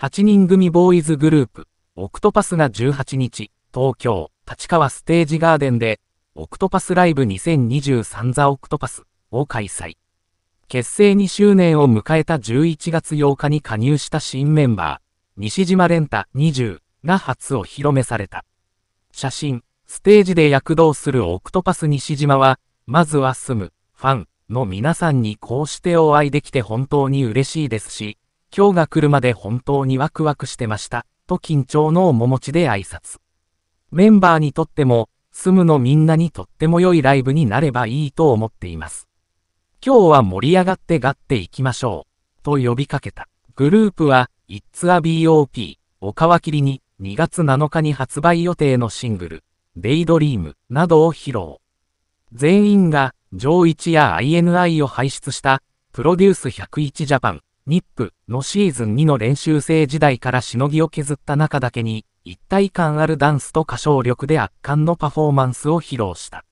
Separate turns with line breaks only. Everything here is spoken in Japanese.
8人組ボーイズグループ、オクトパスが18日、東京、立川ステージガーデンで、オクトパスライブ2023ザ・オクトパスを開催。結成2周年を迎えた11月8日に加入した新メンバー、西島レンタ20が初お披露目された。写真、ステージで躍動するオクトパス西島は、まずは住む、ファンの皆さんにこうしてお会いできて本当に嬉しいですし、今日が来るまで本当にワクワクしてました、と緊張の面持ちで挨拶。メンバーにとっても、住むのみんなにとっても良いライブになればいいと思っています。今日は盛り上がってがっていきましょう、と呼びかけた。グループは、It's a BOP お皮切りに2月7日に発売予定のシングル、Daydream などを披露。全員が、上一や INI を輩出した、プロデュース101ジャパン、ニップのシーズン2の練習生時代からしのぎを削った中だけに、一体感あるダンスと歌唱力で圧巻のパフォーマンスを披露した。